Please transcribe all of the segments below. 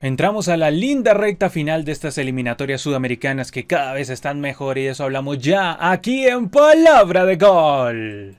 Entramos a la linda recta final de estas eliminatorias sudamericanas que cada vez están mejor y de eso hablamos ya aquí en Palabra de Gol.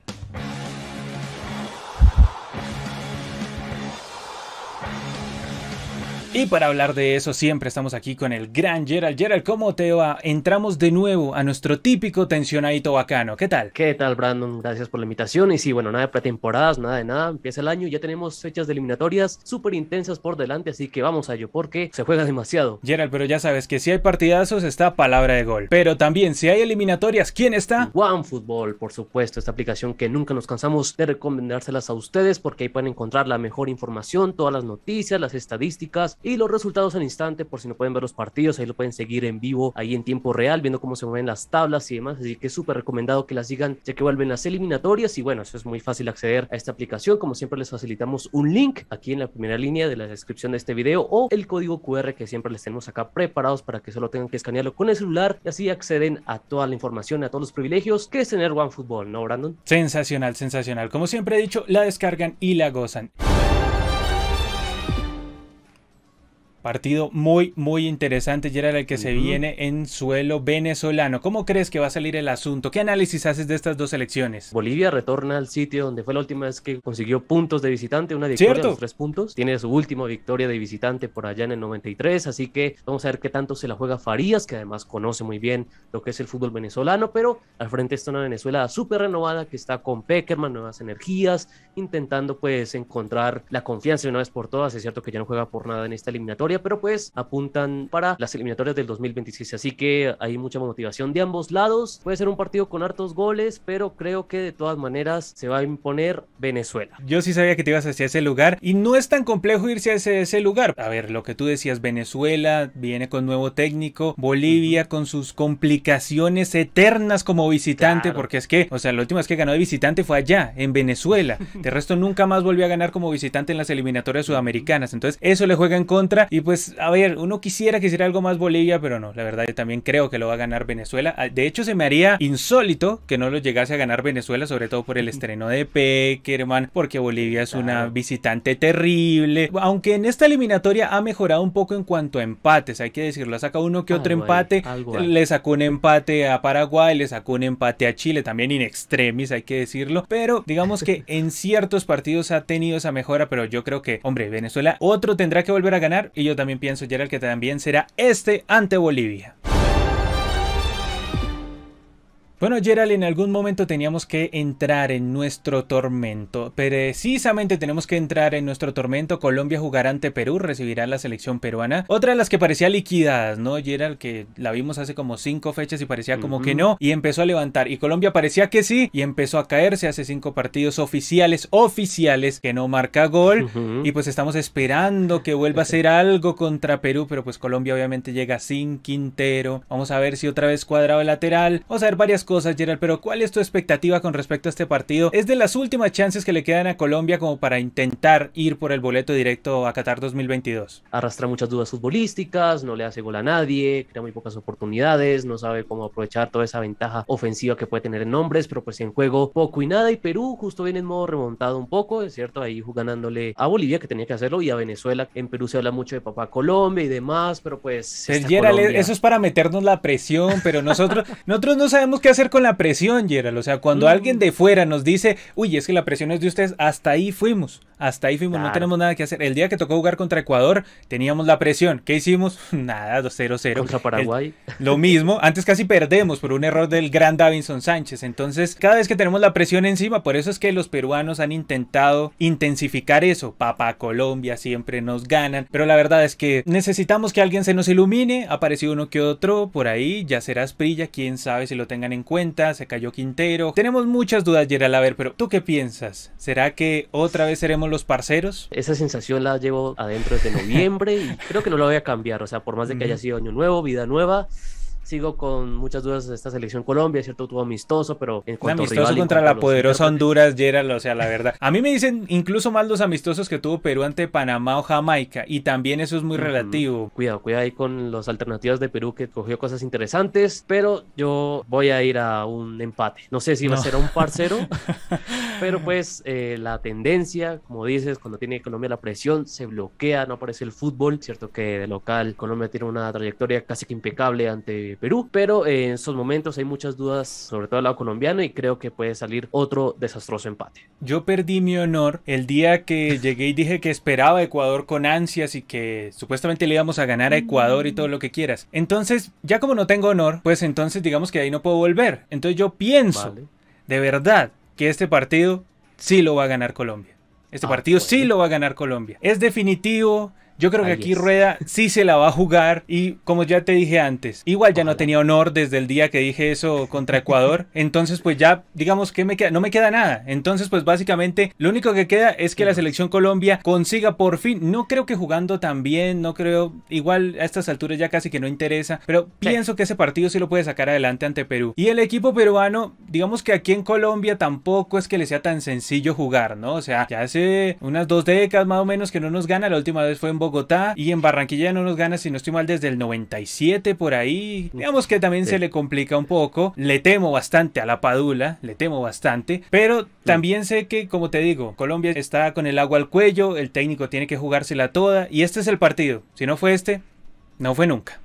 Y para hablar de eso, siempre estamos aquí con el gran Gerald. Gerald, ¿cómo te va? Entramos de nuevo a nuestro típico tensionadito bacano. ¿Qué tal? ¿Qué tal, Brandon? Gracias por la invitación. Y sí, bueno, nada de pretemporadas, nada de nada. Empieza el año y ya tenemos fechas de eliminatorias súper intensas por delante, así que vamos a ello porque se juega demasiado. Gerald, pero ya sabes que si hay partidazos está palabra de gol. Pero también, si hay eliminatorias, ¿quién está? OneFootball, por supuesto, esta aplicación que nunca nos cansamos de recomendárselas a ustedes porque ahí pueden encontrar la mejor información, todas las noticias, las estadísticas y los resultados al instante por si no pueden ver los partidos, ahí lo pueden seguir en vivo, ahí en tiempo real, viendo cómo se mueven las tablas y demás, así que es súper recomendado que las digan, ya que vuelven las eliminatorias y bueno, eso es muy fácil acceder a esta aplicación, como siempre les facilitamos un link aquí en la primera línea de la descripción de este video o el código QR que siempre les tenemos acá preparados para que solo tengan que escanearlo con el celular y así acceden a toda la información, a todos los privilegios que es tener OneFootball, ¿no, Brandon? Sensacional, sensacional. Como siempre he dicho, la descargan y la gozan. Partido muy, muy interesante, era el que se viene en suelo venezolano. ¿Cómo crees que va a salir el asunto? ¿Qué análisis haces de estas dos elecciones? Bolivia retorna al sitio donde fue la última vez que consiguió puntos de visitante, una victoria de tres puntos. Tiene su última victoria de visitante por allá en el 93, así que vamos a ver qué tanto se la juega Farías, que además conoce muy bien lo que es el fútbol venezolano, pero al frente está una Venezuela súper renovada que está con Peckerman, nuevas energías, intentando pues encontrar la confianza de una vez por todas. Es cierto que ya no juega por nada en esta eliminatoria pero pues apuntan para las eliminatorias del 2026. Así que hay mucha motivación de ambos lados. Puede ser un partido con hartos goles, pero creo que de todas maneras se va a imponer Venezuela. Yo sí sabía que te ibas hacia ese lugar y no es tan complejo irse a ese lugar. A ver, lo que tú decías, Venezuela viene con nuevo técnico, Bolivia con sus complicaciones eternas como visitante, porque es que, o sea, la última vez que ganó de visitante fue allá, en Venezuela. De resto, nunca más volvió a ganar como visitante en las eliminatorias sudamericanas. Entonces, eso le juega en contra y pues, a ver, uno quisiera que hiciera algo más Bolivia, pero no, la verdad yo también creo que lo va a ganar Venezuela. Ah, de hecho, se me haría insólito que no lo llegase a ganar Venezuela, sobre todo por el estreno de Peckerman, porque Bolivia es una visitante terrible. Aunque en esta eliminatoria ha mejorado un poco en cuanto a empates, hay que decirlo, ha sacado uno que otro empate, eh, le sacó un empate a Paraguay, le sacó un empate a Chile, también in extremis, hay que decirlo, pero digamos que en ciertos partidos ha tenido esa mejora, pero yo creo que, hombre, Venezuela otro tendrá que volver a ganar y yo también pienso, el que también será este ante Bolivia. Bueno, Gerald, en algún momento teníamos que entrar en nuestro tormento. Precisamente tenemos que entrar en nuestro tormento. Colombia jugará ante Perú, recibirá la selección peruana. Otra de las que parecía liquidadas, ¿no, Gerald? Que la vimos hace como cinco fechas y parecía como que no. Y empezó a levantar. Y Colombia parecía que sí. Y empezó a caerse hace cinco partidos oficiales, oficiales, que no marca gol. Y pues estamos esperando que vuelva a hacer algo contra Perú. Pero pues Colombia obviamente llega sin Quintero. Vamos a ver si otra vez cuadrado lateral. Vamos a ver varias cosas, Gerald, pero ¿cuál es tu expectativa con respecto a este partido? Es de las últimas chances que le quedan a Colombia como para intentar ir por el boleto directo a Qatar 2022. Arrastra muchas dudas futbolísticas, no le hace gol a nadie, crea muy pocas oportunidades, no sabe cómo aprovechar toda esa ventaja ofensiva que puede tener en nombres, pero pues en juego poco y nada. Y Perú justo viene en modo remontado un poco, es cierto, ahí ganándole a Bolivia que tenía que hacerlo y a Venezuela. En Perú se habla mucho de papá Colombia y demás, pero pues... pues Gerald, eso es para meternos la presión, pero nosotros, nosotros no sabemos qué hacer hacer con la presión, Gerald. O sea, cuando mm. alguien de fuera nos dice, uy, es que la presión es de ustedes, hasta ahí fuimos, hasta ahí fuimos, no tenemos nada que hacer. El día que tocó jugar contra Ecuador, teníamos la presión. ¿Qué hicimos? Nada, 2-0-0. Contra Paraguay. lo mismo, antes casi perdemos por un error del gran Davinson Sánchez. Entonces, cada vez que tenemos la presión encima, por eso es que los peruanos han intentado intensificar eso. Papá Colombia siempre nos ganan. Pero la verdad es que necesitamos que alguien se nos ilumine. Apareció uno que otro por ahí. Ya será Sprilla quién sabe si lo tengan en cuenta. Se cayó Quintero. Tenemos muchas dudas, Gerald. A ver, pero ¿tú qué piensas? ¿Será que otra vez seremos los parceros. Esa sensación la llevo adentro desde noviembre y creo que no la voy a cambiar. O sea, por más de que haya sido año nuevo, vida nueva, sigo con muchas dudas de esta selección Colombia, ¿cierto? Tuvo amistoso, pero en cuanto amistoso contra la poderosa Honduras. Honduras, Gerald, o sea, la verdad. A mí me dicen incluso más los amistosos que tuvo Perú ante Panamá o Jamaica, y también eso es muy relativo. Cuidado, cuidado ahí con las alternativas de Perú que cogió cosas interesantes, pero yo voy a ir a un empate. No sé si va a ser un parcero. Pero pues eh, la tendencia, como dices, cuando tiene Colombia la presión, se bloquea, no aparece el fútbol. Cierto que de local Colombia tiene una trayectoria casi que impecable ante Perú, pero eh, en esos momentos hay muchas dudas, sobre todo al lado colombiano, y creo que puede salir otro desastroso empate. Yo perdí mi honor el día que llegué y dije que esperaba a Ecuador con ansias y que supuestamente le íbamos a ganar a Ecuador y todo lo que quieras. Entonces, ya como no tengo honor, pues entonces digamos que ahí no puedo volver. Entonces yo pienso, de verdad, que este partido sí lo va a ganar Colombia. Este ah, partido sí lo va a ganar Colombia. Es definitivo, yo creo que aquí Rueda sí se la va a jugar y como ya te dije antes, igual ya no tenía honor desde el día que dije eso contra Ecuador, entonces pues ya digamos que me queda, no me queda nada, entonces pues básicamente lo único que queda es que la selección Colombia consiga por fin, no creo que jugando tan bien, no creo, igual a estas alturas ya casi que no interesa, pero pienso que ese partido sí lo puede sacar adelante ante Perú. Y el equipo peruano, digamos que aquí en Colombia tampoco es que le sea tan sencillo jugar, ¿no? O sea, ya hace unas dos décadas más o menos que no nos gana, la última vez fue en Bogotá y en Barranquilla no nos gana, si no estoy mal, desde el 97 por ahí. Digamos que también se le complica un poco. Le temo bastante a la Padula, le temo bastante, pero también sé que, como te digo, Colombia está con el agua al cuello, el técnico tiene que jugársela toda y este es el partido. Si no fue este, no fue nunca.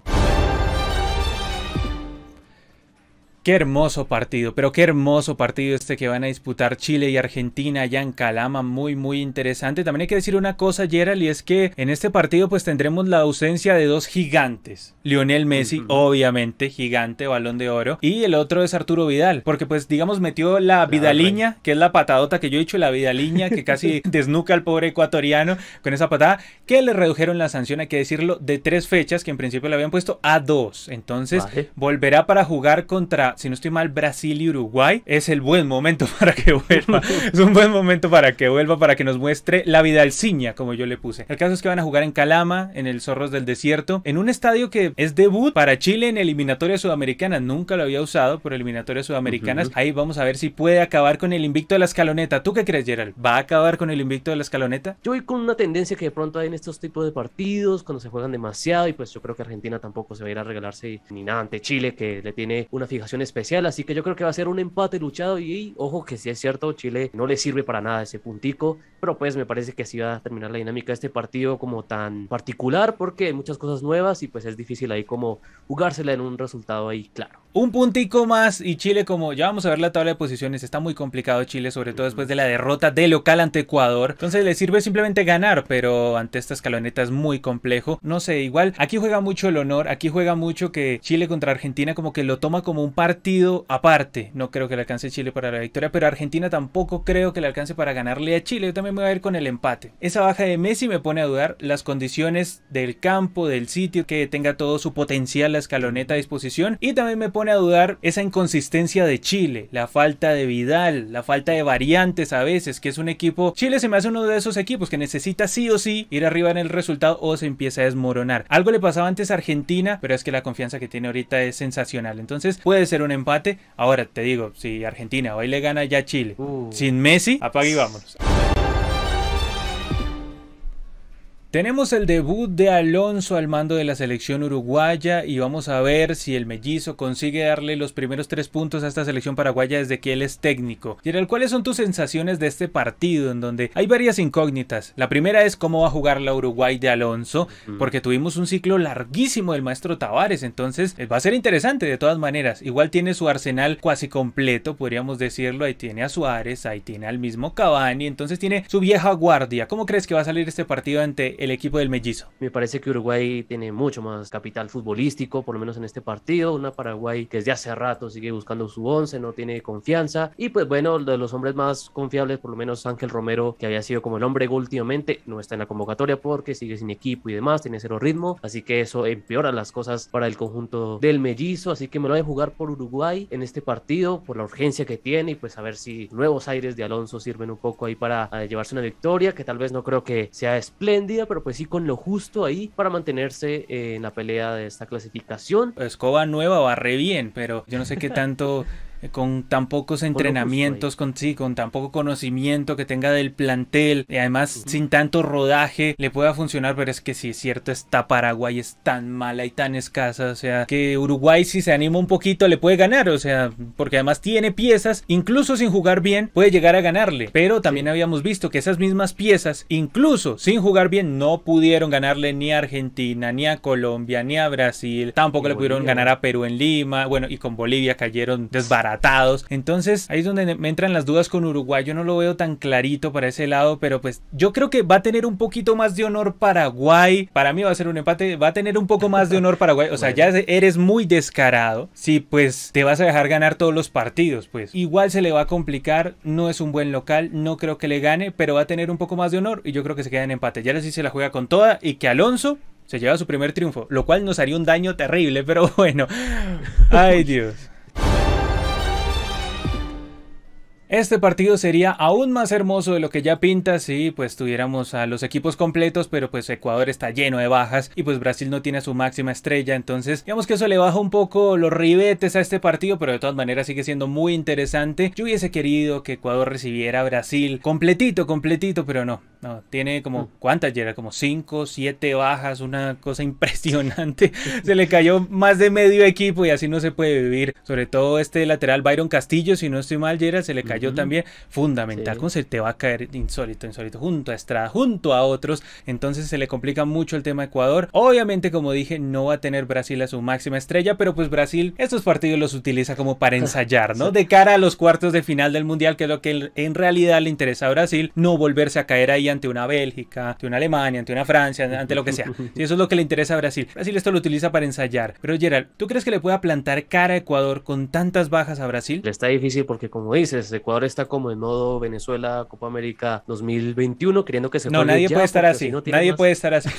Qué hermoso partido, pero qué hermoso partido este que van a disputar Chile y Argentina allá en Calama, muy muy interesante. También hay que decir una cosa, Gerald, y es que en este partido pues tendremos la ausencia de dos gigantes. Lionel Messi, obviamente, gigante, balón de oro, y el otro es Arturo Vidal, porque pues digamos metió la Vidaliña, que es la patadota que yo he dicho, la Vidaliña que casi desnuca al pobre ecuatoriano con esa patada, que le redujeron la sanción, hay que decirlo, de tres fechas que en principio le habían puesto a dos. Entonces volverá para jugar contra si no estoy mal, Brasil y Uruguay, es el buen momento para que vuelva. es un buen momento para que vuelva, para que nos muestre la vida Vidalciña, como yo le puse. El caso es que van a jugar en Calama, en el Zorros del Desierto, en un estadio que es debut para Chile en eliminatorias sudamericanas. Nunca lo había usado por eliminatorias sudamericanas. Ahí vamos a ver si puede acabar con el invicto de la escaloneta. ¿Tú qué crees, Gerald? ¿Va a acabar con el invicto de la escaloneta? Yo voy con una tendencia que de pronto hay en estos tipos de partidos, cuando se juegan demasiado, y pues yo creo que Argentina tampoco se va a ir a regalarse ni nada ante Chile, que le tiene una fijación especial. Así que yo creo que va a ser un empate luchado y ojo que si es cierto, Chile no le sirve para nada ese puntico, pero pues me parece que así va a terminar la dinámica de este partido como tan particular porque hay muchas cosas nuevas y pues es difícil ahí como jugársela en un resultado ahí claro. Un puntico más y Chile, como ya vamos a ver la tabla de posiciones, está muy complicado Chile, sobre todo después de la derrota de local ante Ecuador. Entonces le sirve simplemente ganar, pero ante esta escaloneta es muy complejo. No sé, igual aquí juega mucho el honor, aquí juega mucho que Chile contra Argentina como que lo toma como un par partido aparte. No creo que le alcance Chile para la victoria, pero Argentina tampoco creo que le alcance para ganarle a Chile. Yo también me voy a ir con el empate. Esa baja de Messi me pone a dudar las condiciones del campo, del sitio, que tenga todo su potencial la escaloneta a disposición. Y también me pone a dudar esa inconsistencia de Chile, la falta de Vidal, la falta de variantes a veces, que es un equipo. Chile se me hace uno de esos equipos que necesita sí o sí ir arriba en el resultado o se empieza a desmoronar. Algo le pasaba antes a Argentina, pero es que la confianza que tiene ahorita es sensacional. Entonces puede ser un empate. Ahora te digo, si Argentina hoy le gana ya Chile, uh. sin Messi, apague y vámonos. Tenemos el debut de Alonso al mando de la selección uruguaya y vamos a ver si el mellizo consigue darle los primeros tres puntos a esta selección paraguaya desde que él es técnico. Gerald, ¿cuáles son tus sensaciones de este partido en donde hay varias incógnitas? La primera es cómo va a jugar la Uruguay de Alonso, porque tuvimos un ciclo larguísimo del maestro Tavares, entonces eh, va a ser interesante de todas maneras. Igual tiene su arsenal casi completo, podríamos decirlo, ahí tiene a Suárez, ahí tiene al mismo Cavani, entonces tiene su vieja guardia. ¿Cómo crees que va a salir este partido ante el equipo del mellizo. Me parece que Uruguay tiene mucho más capital futbolístico, por lo menos en este partido. Una Paraguay que desde hace rato sigue buscando su once, no tiene confianza. Y pues bueno, de los hombres más confiables, por lo menos Ángel Romero, que había sido como el hombre últimamente, no está en la convocatoria porque sigue sin equipo y demás, tiene cero ritmo. Así que eso empeora las cosas para el conjunto del mellizo. Así que me lo voy a jugar por Uruguay en este partido, por la urgencia que tiene y pues a ver si nuevos aires de Alonso sirven un poco ahí para eh, llevarse una victoria, que tal vez no creo que sea espléndida, pero pues sí con lo justo ahí para mantenerse eh, en la pelea de esta clasificación. Escoba nueva va bien, pero yo no sé qué tanto Eh, con tan pocos entrenamientos, con, sí, con tan poco conocimiento que tenga del plantel, y además sin tanto rodaje, le pueda funcionar, pero es que si sí, es cierto, está Paraguay es tan mala y tan escasa, o sea, que Uruguay si se anima un poquito le puede ganar, o sea, porque además tiene piezas, incluso sin jugar bien, puede llegar a ganarle, pero también habíamos visto que esas mismas piezas, incluso sin jugar bien, no pudieron ganarle ni a Argentina, ni a Colombia, ni a Brasil, tampoco le pudieron ganar a Perú en Lima, bueno, y con Bolivia cayeron desbaratados atados. Entonces ahí es donde me entran las dudas con Uruguay. Yo no lo veo tan clarito para ese lado, pero pues yo creo que va a tener un poquito más de honor Paraguay. Para mí va a ser un empate, va a tener un poco más de honor Paraguay. O sea, ya eres muy descarado si pues te vas a dejar ganar todos los partidos. Pues igual se le va a complicar, no es un buen local, no creo que le gane, pero va a tener un poco más de honor y yo creo que se queda en empate. Ya les sí se la juega con toda y que Alonso se lleva su primer triunfo, lo cual nos haría un daño terrible, pero bueno. Ay Dios. Este partido sería aún más hermoso de lo que ya pinta si pues tuviéramos a los equipos completos, pero pues Ecuador está lleno de bajas y pues Brasil no tiene a su máxima estrella, entonces digamos que eso le baja un poco los ribetes a este partido, pero de todas maneras sigue siendo muy interesante. Yo hubiese querido que Ecuador recibiera a Brasil completito, completito, pero no, no, tiene como, mm. ¿cuántas era Como 5, 7 bajas, una cosa impresionante. Se le cayó más de medio equipo y así no se puede vivir, sobre todo este lateral Byron Castillo, si no estoy mal, Gerard, se le cayó yo también. Fundamental. con se te va a caer insólito, insólito, junto a Estrada, junto a otros. Entonces se le complica mucho el tema a Ecuador. Obviamente, como dije, no va a tener Brasil a su máxima estrella, pero pues Brasil estos partidos los utiliza como para ensayar, ¿no? De cara a los cuartos de final del Mundial, que es lo que en realidad le interesa a Brasil, no volverse a caer ahí ante una Bélgica, ante una Alemania, ante una Francia, ante lo que sea. y eso es lo que le interesa a Brasil. Brasil esto lo utiliza para ensayar. Pero Gerald, ¿tú crees que le pueda plantar cara a Ecuador con tantas bajas a Brasil? Está difícil porque como dices, Ecuador está como en modo Venezuela, Copa América 2021, queriendo que se no, nadie Puede estar así. nadie puede estar así.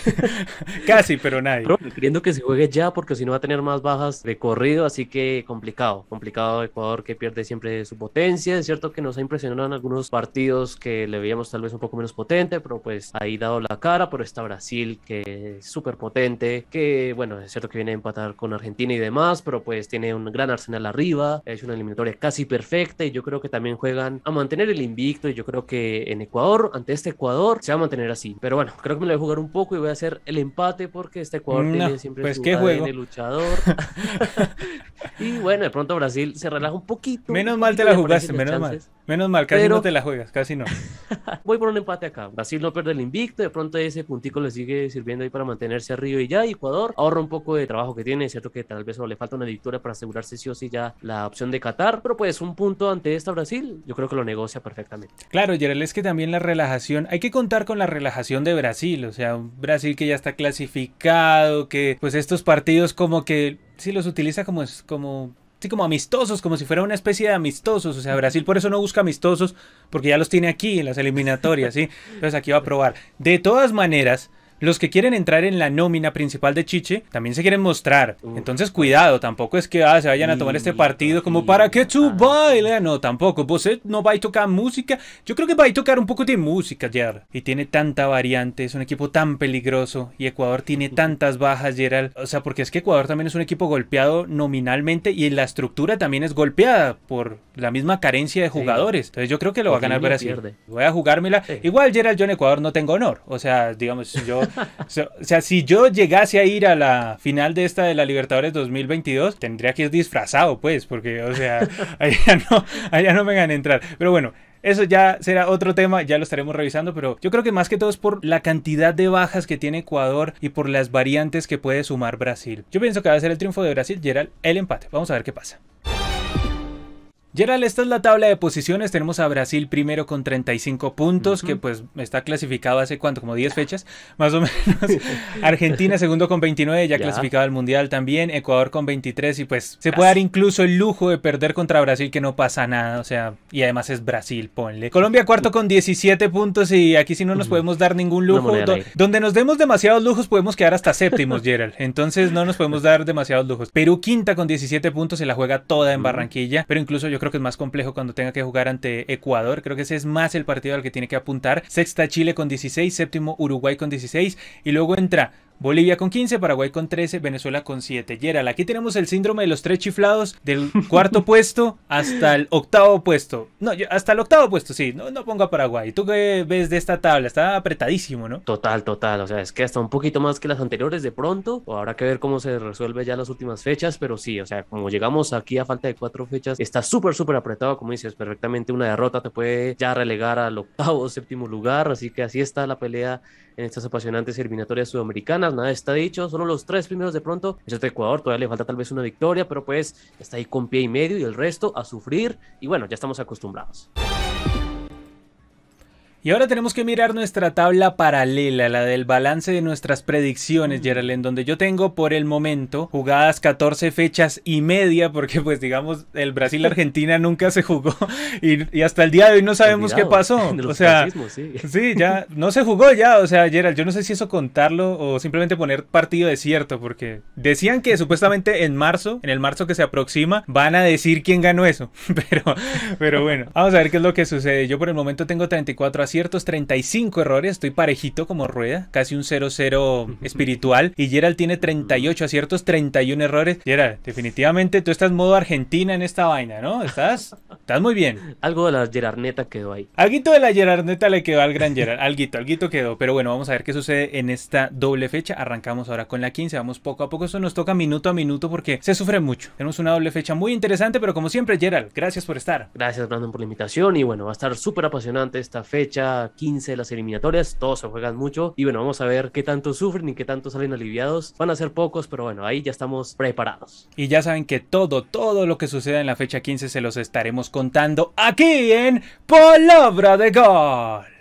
Casi, pero nadie. queriendo que se juegue ya, porque si no va a tener más bajas de corrido, así que complicado. Complicado Ecuador que pierde siempre su potencia. Es cierto que nos ha impresionado en algunos partidos que le veíamos tal vez un poco menos potente, pero pues ahí dado la cara. Pero está Brasil, que es súper potente, que bueno, es cierto que viene a empatar con Argentina y demás, pero pues tiene un gran arsenal arriba. Es una eliminatoria casi perfecta y yo creo que también juegan a mantener el invicto y yo creo que en Ecuador, ante este Ecuador, se va a mantener así. Pero bueno, creo que me lo voy a jugar un poco y voy a hacer el empate porque este Ecuador mm, tiene siempre pues su luchador. Y bueno, de pronto Brasil se relaja un poquito. Menos mal te la jugaste, menos mal. Menos mal, casi no te la juegas, casi no. Voy por un empate acá. Brasil no pierde el invicto, de pronto ese puntico le sigue sirviendo ahí para mantenerse arriba y ya. Ecuador ahorra un poco de trabajo que tiene, es cierto que tal vez solo le falta una victoria para asegurarse sí o sí ya la opción de Qatar, pero pues un punto ante esta Brasil, yo creo que lo negocia perfectamente. Claro, Yerel, es que también la relajación, hay que contar con la relajación de Brasil, o sea, un Brasil que ya está clasificado, que pues estos partidos como que sí los utiliza como, como, sí, como amistosos, como si fuera una especie de amistosos. O sea, Brasil por eso no busca amistosos, porque ya los tiene aquí en las eliminatorias, ¿sí? Entonces aquí va a probar. De todas maneras, los que quieren entrar en la nómina principal de Chiche también se quieren mostrar. Entonces, pues. cuidado, tampoco es que ah, se vayan a tomar este partido como para que tú ah. bailes. Ah, no, tampoco. Vos eh, no vais a tocar música. Yo creo que vais a tocar un poco de música, Gerald. Y tiene tanta variante, es un equipo tan peligroso. Y Ecuador tiene tantas bajas, Gerald. O sea, porque es que Ecuador también es un equipo golpeado nominalmente y la estructura también es golpeada por la misma carencia de jugadores. Entonces, yo creo que lo va a ganar Brasil. Voy a jugármela. Igual, Gerald, yo en Ecuador no tengo honor. O sea, digamos, yo o sea, si yo llegase a ir a la final de esta de la Libertadores 2022, tendría que ir disfrazado, pues, porque, o sea, allá no, vengan no me van a entrar. Pero bueno. Eso ya será otro tema, ya lo estaremos revisando, pero yo creo que más que todo es por la cantidad de bajas que tiene Ecuador y por las variantes que puede sumar Brasil. Yo pienso que va a ser el triunfo de Brasil, Gerald, el empate. Vamos a ver qué pasa. Gerald, esta es la tabla de posiciones. Tenemos a Brasil primero con 35 puntos, que pues está clasificado hace cuánto, como 10 fechas, más o menos. Argentina segundo con 29, ya, clasificado al Mundial también. Ecuador con 23 y pues se puede dar incluso el lujo de perder contra Brasil que no pasa nada, o sea, y además es Brasil, ponle. Colombia cuarto con 17 puntos y aquí si no nos podemos dar ningún lujo. donde nos demos demasiados lujos podemos quedar hasta séptimos, Gerald. Entonces no nos podemos dar demasiados lujos. Perú quinta con 17 puntos, se la juega toda en Barranquilla, pero incluso yo creo que es más complejo cuando tenga que jugar ante Ecuador. Creo que ese es más el partido al que tiene que apuntar. Sexta Chile con 16, séptimo Uruguay con 16 y luego entra Bolivia con 15, Paraguay con 13, Venezuela con 7. Gerald, aquí tenemos el síndrome de los tres chiflados del cuarto puesto hasta el octavo puesto. No, hasta el octavo puesto, sí. No, no ponga Paraguay. ¿Tú qué ves de esta tabla? Está apretadísimo, ¿no? Total, total. O sea, es que hasta un poquito más que las anteriores de pronto. habrá que ver cómo se resuelve ya las últimas fechas. Pero sí, o sea, como llegamos aquí a falta de cuatro fechas, está súper, súper apretado. Como dices, perfectamente una derrota te puede ya relegar al octavo o séptimo lugar. Así que así está la pelea en estas apasionantes eliminatorias sudamericanas. Nada está dicho, solo los tres primeros de pronto. es este Ecuador, todavía le falta tal vez una victoria, pero pues está ahí con pie y medio y el resto a sufrir. Y bueno, ya estamos acostumbrados. Y ahora tenemos que mirar nuestra tabla paralela, la del balance de nuestras predicciones, mm. Gerald, en donde yo tengo por el momento jugadas 14 fechas y media, porque pues digamos el Brasil-Argentina nunca se jugó y, hasta el día de hoy no sabemos qué pasó. o sea, sí. ya no se jugó ya, o sea, Gerald, yo no sé si eso contarlo o simplemente poner partido desierto, porque decían que supuestamente en marzo, en el marzo que se aproxima, van a decir quién ganó eso, pero, pero bueno, vamos a ver qué es lo que sucede. Yo por el momento tengo 34 a Ciertos 35 errores. Estoy parejito como rueda, casi un 0-0 espiritual. Y Gerald tiene 38 aciertos, 31 errores. Gerald, definitivamente tú estás modo Argentina en esta vaina, ¿no? Estás, estás muy bien. Algo de la Gerardneta quedó ahí. Alguito de la Gerardneta le quedó al gran Gerald. Alguito, alguito quedó. Pero bueno, vamos a ver qué sucede en esta doble fecha. Arrancamos ahora con la 15. Vamos poco a poco. eso nos toca minuto a minuto porque se sufre mucho. Tenemos una doble fecha muy interesante, pero como siempre, Gerald, gracias por estar. Gracias, Brandon, por la invitación. Y bueno, va a estar súper apasionante esta fecha 15 de las eliminatorias, todos se juegan mucho y bueno, vamos a ver qué tanto sufren y qué tanto salen aliviados. Van a ser pocos, pero bueno, ahí ya estamos preparados. Y ya saben que todo, todo lo que suceda en la fecha 15 se los estaremos contando aquí en Palabra de Gol.